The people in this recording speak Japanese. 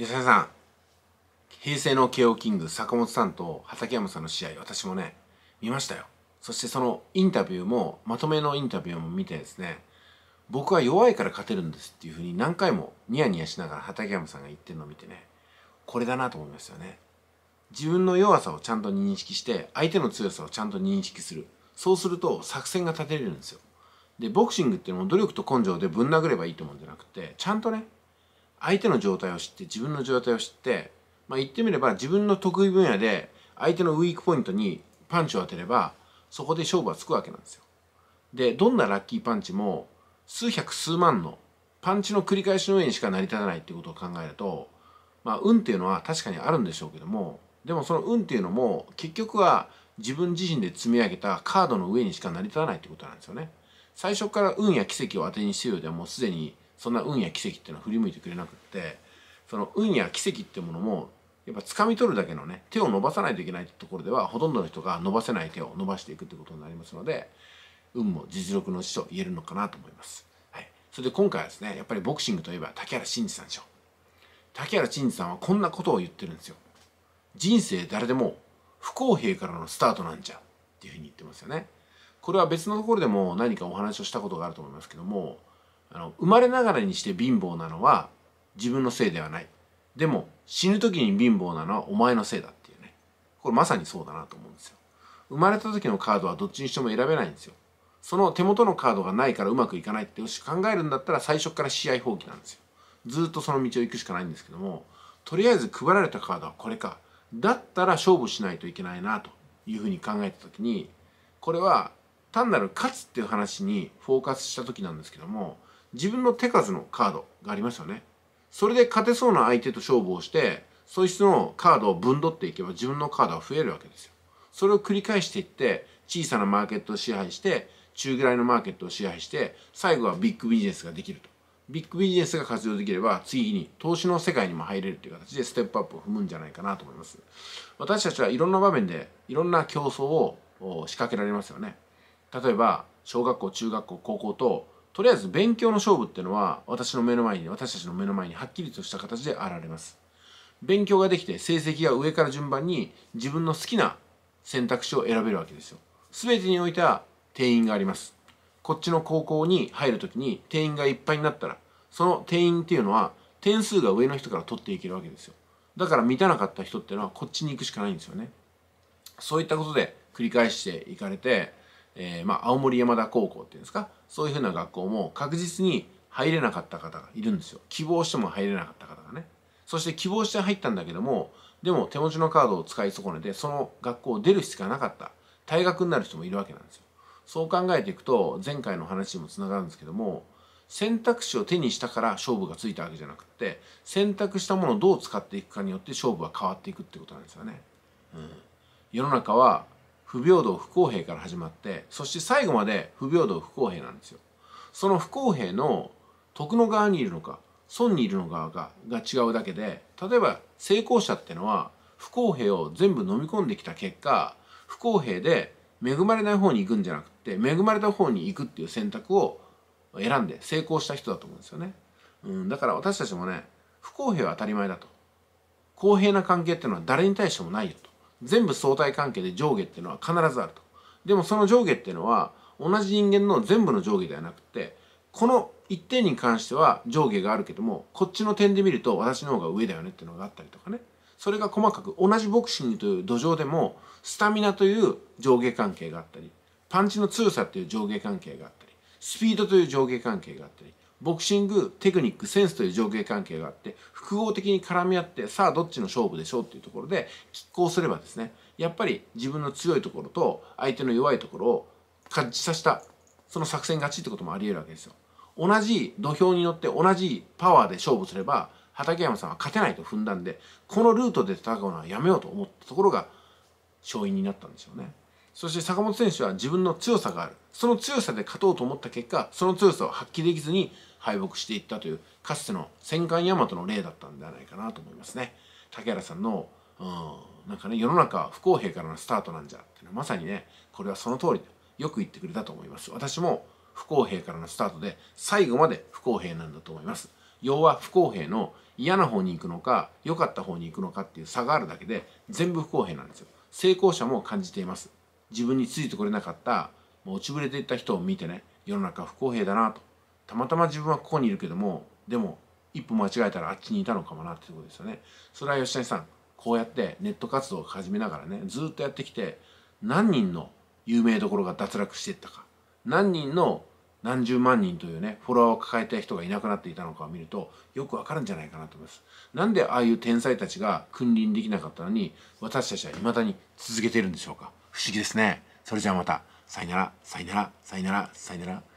吉田さん平成の慶応キング坂本さんと畠山さんの試合私もね見ましたよそしてそのインタビューもまとめのインタビューも見てですね僕は弱いから勝てるんですっていうふうに何回もニヤニヤしながら畠山さんが言ってるのを見てねこれだなと思いましたよね自分の弱さをちゃんと認識して相手の強さをちゃんと認識するそうすると作戦が立てれるんですよでボクシングっていうのも努力と根性でぶん殴ればいいと思うんじゃなくてちゃんとね相手の状態を知って自分の状態を知って、まあ、言ってみれば自分の得意分野で相手のウィークポイントにパンチを当てればそこで勝負はつくわけなんですよ。でどんなラッキーパンチも数百数万のパンチの繰り返しの上にしか成り立たないってことを考えると、まあ、運っていうのは確かにあるんでしょうけどもでもその運っていうのも結局は自分自身で積み上げたカードの上にしか成り立たないってことなんですよね。最初から運や奇跡を当てにしてるようではもうすでにそんな運や奇跡っていうのは振り向いてくれなくってその運や奇跡ってものもやっぱ掴み取るだけのね手を伸ばさないといけないところではほとんどの人が伸ばせない手を伸ばしていくってことになりますので運も実力の師と言えるのかなと思います。はい、それで今回はですねやっぱりボクシングといえば竹原慎二さんでしょ。竹原慎二さんはこんなことを言ってるんですよ。人生誰でも不公平からのスタートなんじゃっていうふうに言ってますよね。これは別のところでも何かお話をしたことがあると思いますけどもあの生まれながらにして貧乏なのは自分のせいではないでも死ぬ時に貧乏なのはお前のせいだっていうねこれまさにそうだなと思うんですよ生まれた時のカードはどっちにしても選べないんですよその手元のカードがないからうまくいかないってよし考えるんだったら最初から試合放棄なんですよずっとその道を行くしかないんですけどもとりあえず配られたカードはこれかだったら勝負しないといけないなというふうに考えた時にこれは単なる勝つっていう話にフォーカスした時なんですけども自分の手数のカードがありますよねそれで勝てそうな相手と勝負をしてそいつのカードをぶんどっていけば自分のカードは増えるわけですよそれを繰り返していって小さなマーケットを支配して中ぐらいのマーケットを支配して最後はビッグビジネスができるとビッグビジネスが活用できれば次に投資の世界にも入れるという形でステップアップを踏むんじゃないかなと思います私たちはいろんな場面でいろんな競争を仕掛けられますよね例えば小学校中学校高校ととりあえず勉強の勝負っていうのは私の目の前に私たちの目の前にはっきりとした形で現れます勉強ができて成績が上から順番に自分の好きな選択肢を選べるわけですよ全てにおいては定員がありますこっちの高校に入るときに定員がいっぱいになったらその定員っていうのは点数が上の人から取っていけるわけですよだから満たなかった人っていうのはこっちに行くしかないんですよねそういったことで繰り返していかれてえー、まあ、青森山田高校っていうんですかそういうふうな学校も確実に入れなかった方がいるんですよ希望しても入れなかった方がねそして希望して入ったんだけどもでも手持ちのカードを使い損ねてその学校を出る必要がなかった退学になる人もいるわけなんですよそう考えていくと前回の話にもつながるんですけども選択肢を手にしたから勝負がついたわけじゃなくて選択したものをどう使っていくかによって勝負は変わっていくってことなんですよね、うん、世の中は不平等不公平から始まってそして最後まで不平等不公平なんですよその不公平の徳の側にいるのか損にいるの側がが違うだけで例えば成功者ってのは不公平を全部飲み込んできた結果不公平で恵まれない方に行くんじゃなくて恵まれた方に行くっていう選択を選んで成功した人だと思うんですよね、うん、だから私たちもね不公平は当たり前だと公平な関係っていうのは誰に対してもないよと全部相対関係で上下っていうのは必ずあるとでもその上下っていうのは同じ人間の全部の上下ではなくてこの一点に関しては上下があるけどもこっちの点で見ると私の方が上だよねっていうのがあったりとかねそれが細かく同じボクシングという土壌でもスタミナという上下関係があったりパンチの強さという上下関係があったりスピードという上下関係があったりボクシングテクニックセンスという上下関係があって複合的に絡み合ってさあどっちの勝負でしょうっていうところで拮抗すればですねやっぱり自分の強いところと相手の弱いところを感じさせたその作戦勝ちってこともありえるわけですよ同じ土俵に乗って同じパワーで勝負すれば畠山さんは勝てないと踏んだんでこのルートで戦うのはやめようと思ったところが勝因になったんですよねそして坂本選手は自分の強さがあるその強さで勝とうと思った結果その強さを発揮できずに敗北していったというかつての戦艦大和の例だったんではないかなと思いますね竹原さんの、うん、なんかね世の中は不公平からのスタートなんじゃっていうのはまさにねこれはその通りよく言ってくれたと思います私も不公平からのスタートで最後まで不公平なんだと思います要は不公平の嫌な方に行くのか良かった方に行くのかっていう差があるだけで全部不公平なんですよ成功者も感じています自分についてこれなかった落ちぶれていった人を見てね世の中不公平だなとたまたま自分はここにいるけどもでも一歩間違えたらあっちにいたのかもなっていうことですよねそれは吉谷さんこうやってネット活動を始めながらねずっとやってきて何人の有名どころが脱落していったか何人の何十万人というねフォロワーを抱えた人がいなくなっていたのかを見るとよくわかるんじゃないかなと思いますなんでああいう天才たちが君臨できなかったのに私たちは未だに続けているんでしょうか不思議ですねそれじゃあまたさよならさよならさよならさよなら